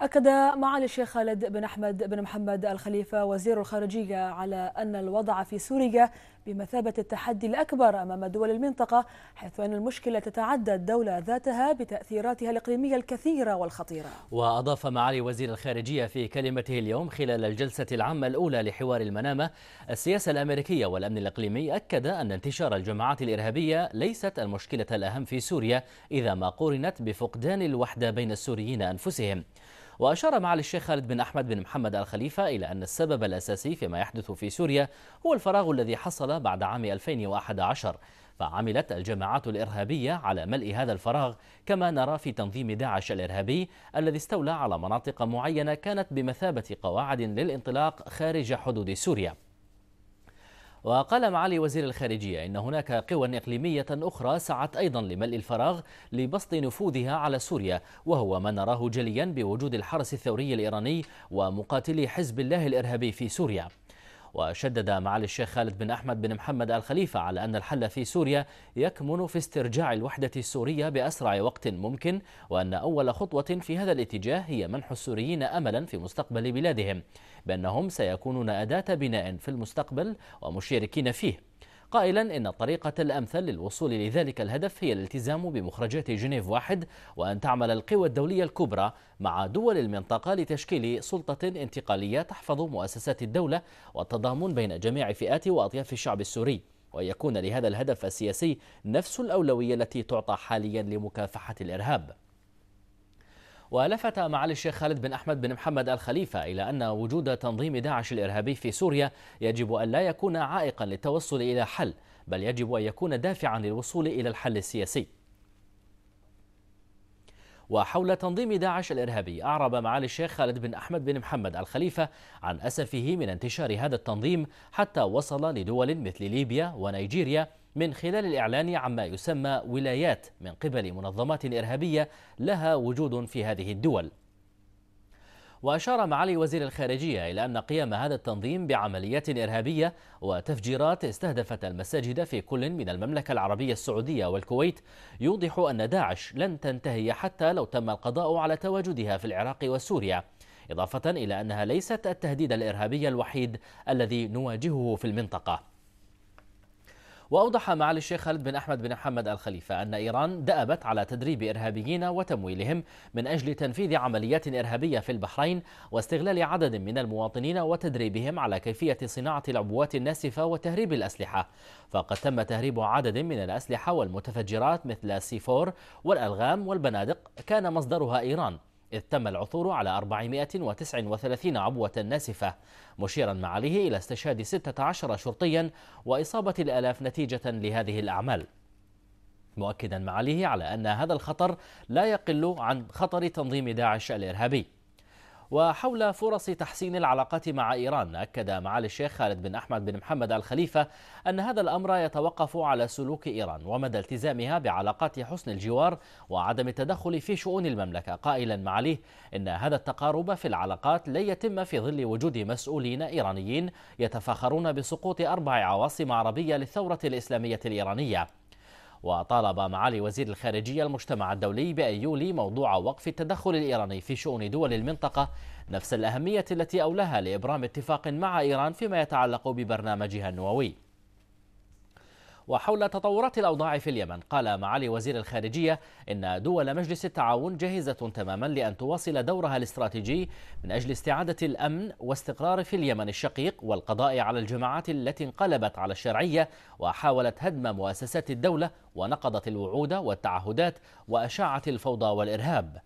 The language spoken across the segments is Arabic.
أكد معالي الشيخ خالد بن أحمد بن محمد الخليفة وزير الخارجية على أن الوضع في سوريا بمثابة التحدي الأكبر أمام دول المنطقة حيث أن المشكلة تتعدى الدولة ذاتها بتأثيراتها الإقليمية الكثيرة والخطيرة وأضاف معالي وزير الخارجية في كلمته اليوم خلال الجلسة العامة الأولى لحوار المنامة السياسة الأمريكية والأمن الإقليمي أكد أن انتشار الجماعات الإرهابية ليست المشكلة الأهم في سوريا إذا ما قورنت بفقدان الوحدة بين السوريين أنفسهم وأشار معالي الشيخ خالد بن أحمد بن محمد الخليفة إلى أن السبب الأساسي فيما يحدث في سوريا هو الفراغ الذي حصل بعد عام 2011 فعملت الجماعات الإرهابية على ملء هذا الفراغ كما نرى في تنظيم داعش الإرهابي الذي استولى على مناطق معينة كانت بمثابة قواعد للانطلاق خارج حدود سوريا وقال معالي وزير الخارجية إن هناك قوى إقليمية أخرى سعت أيضا لملء الفراغ لبسط نفوذها على سوريا وهو ما نراه جليا بوجود الحرس الثوري الإيراني ومقاتلي حزب الله الإرهابي في سوريا وشدد معالي الشيخ خالد بن أحمد بن محمد الخليفة على أن الحل في سوريا يكمن في استرجاع الوحدة السورية بأسرع وقت ممكن وأن أول خطوة في هذا الاتجاه هي منح السوريين أملا في مستقبل بلادهم بأنهم سيكونون أداة بناء في المستقبل ومشاركين فيه قائلا إن الطريقة الأمثل للوصول لذلك الهدف هي الالتزام بمخرجات جنيف واحد وأن تعمل القوى الدولية الكبرى مع دول المنطقة لتشكيل سلطة انتقالية تحفظ مؤسسات الدولة والتضامن بين جميع فئات وأطياف الشعب السوري ويكون لهذا الهدف السياسي نفس الأولوية التي تعطى حاليا لمكافحة الإرهاب ولفت معالي الشيخ خالد بن أحمد بن محمد الخليفة إلى أن وجود تنظيم داعش الإرهابي في سوريا يجب أن لا يكون عائقا للتوصل إلى حل بل يجب أن يكون دافعا للوصول إلى الحل السياسي وحول تنظيم داعش الإرهابي أعرب معالي الشيخ خالد بن أحمد بن محمد الخليفة عن أسفه من انتشار هذا التنظيم حتى وصل لدول مثل ليبيا ونيجيريا من خلال الإعلان عما يسمى ولايات من قبل منظمات إرهابية لها وجود في هذه الدول وأشار معالي وزير الخارجية إلى أن قيام هذا التنظيم بعمليات إرهابية وتفجيرات استهدفت المساجد في كل من المملكة العربية السعودية والكويت يوضح أن داعش لن تنتهي حتى لو تم القضاء على تواجدها في العراق وسوريا إضافة إلى أنها ليست التهديد الإرهابي الوحيد الذي نواجهه في المنطقة وأوضح معالي الشيخ خالد بن أحمد بن محمد الخليفة أن إيران دأبت على تدريب إرهابيين وتمويلهم من أجل تنفيذ عمليات إرهابية في البحرين واستغلال عدد من المواطنين وتدريبهم على كيفية صناعة العبوات الناسفة وتهريب الأسلحة فقد تم تهريب عدد من الأسلحة والمتفجرات مثل سيفور والألغام والبنادق كان مصدرها إيران إذ تم العثور على 439 عبوة ناسفة مشيرا معاليه إلى استشهاد 16 شرطيا وإصابة الآلاف نتيجة لهذه الأعمال مؤكدا معاليه على أن هذا الخطر لا يقل عن خطر تنظيم داعش الإرهابي وحول فرص تحسين العلاقات مع إيران أكد معالي الشيخ خالد بن أحمد بن محمد الخليفة أن هذا الأمر يتوقف على سلوك إيران ومدى التزامها بعلاقات حسن الجوار وعدم التدخل في شؤون المملكة قائلا معاليه إن هذا التقارب في العلاقات لن يتم في ظل وجود مسؤولين إيرانيين يتفاخرون بسقوط أربع عواصم عربية للثورة الإسلامية الإيرانية وطالب معالي وزير الخارجية المجتمع الدولي بأن يولي موضوع وقف التدخل الإيراني في شؤون دول المنطقة نفس الأهمية التي أولاها لإبرام اتفاق مع إيران فيما يتعلق ببرنامجها النووي وحول تطورات الأوضاع في اليمن قال معالي وزير الخارجية إن دول مجلس التعاون جاهزة تماما لأن تواصل دورها الاستراتيجي من أجل استعادة الأمن واستقرار في اليمن الشقيق والقضاء على الجماعات التي انقلبت على الشرعية وحاولت هدم مؤسسات الدولة ونقضت الوعود والتعهدات واشاعه الفوضى والإرهاب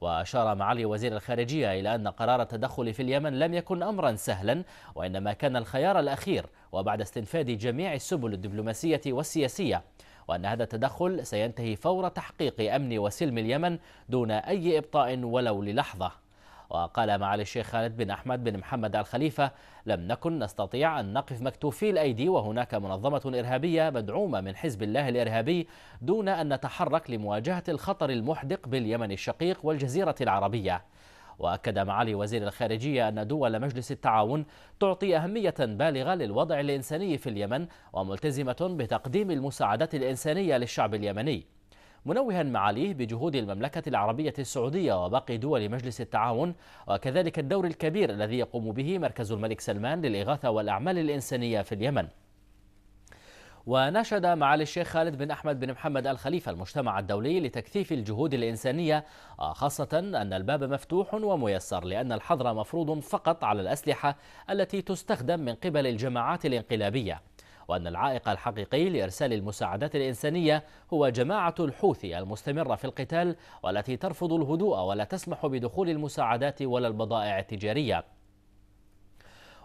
وأشار معالي وزير الخارجية إلى أن قرار التدخل في اليمن لم يكن أمرا سهلا وإنما كان الخيار الأخير وبعد استنفاد جميع السبل الدبلوماسية والسياسية وأن هذا التدخل سينتهي فور تحقيق أمن وسلم اليمن دون أي إبطاء ولو للحظة وقال معالي الشيخ خالد بن أحمد بن محمد الخليفة لم نكن نستطيع أن نقف مكتوفي الأيدي وهناك منظمة إرهابية مدعومة من حزب الله الإرهابي دون أن نتحرك لمواجهة الخطر المحدق باليمن الشقيق والجزيرة العربية وأكد معالي وزير الخارجية أن دول مجلس التعاون تعطي أهمية بالغة للوضع الإنساني في اليمن وملتزمة بتقديم المساعدات الإنسانية للشعب اليمني منوها معاليه بجهود المملكة العربية السعودية وباقي دول مجلس التعاون وكذلك الدور الكبير الذي يقوم به مركز الملك سلمان للإغاثة والأعمال الإنسانية في اليمن وناشد معالي الشيخ خالد بن أحمد بن محمد الخليفة المجتمع الدولي لتكثيف الجهود الإنسانية خاصة أن الباب مفتوح وميسر لأن الحظر مفروض فقط على الأسلحة التي تستخدم من قبل الجماعات الانقلابية وأن العائق الحقيقي لإرسال المساعدات الإنسانية هو جماعة الحوثي المستمرة في القتال والتي ترفض الهدوء ولا تسمح بدخول المساعدات ولا البضائع التجارية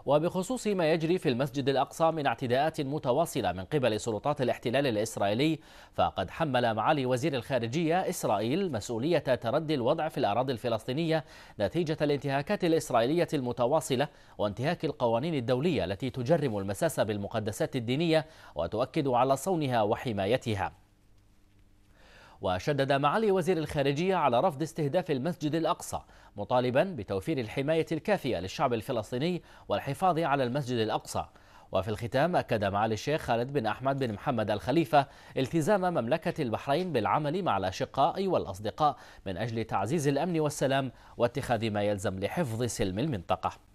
وبخصوص ما يجري في المسجد الأقصى من اعتداءات متواصلة من قبل سلطات الاحتلال الإسرائيلي فقد حمل معالي وزير الخارجية إسرائيل مسؤولية تردي الوضع في الأراضي الفلسطينية نتيجة الانتهاكات الإسرائيلية المتواصلة وانتهاك القوانين الدولية التي تجرم المساس بالمقدسات الدينية وتؤكد على صونها وحمايتها وشدد معالي وزير الخارجية على رفض استهداف المسجد الأقصى مطالبا بتوفير الحماية الكافية للشعب الفلسطيني والحفاظ على المسجد الأقصى وفي الختام أكد معالي الشيخ خالد بن أحمد بن محمد الخليفة التزام مملكة البحرين بالعمل مع الأشقاء والأصدقاء من أجل تعزيز الأمن والسلام واتخاذ ما يلزم لحفظ سلم المنطقة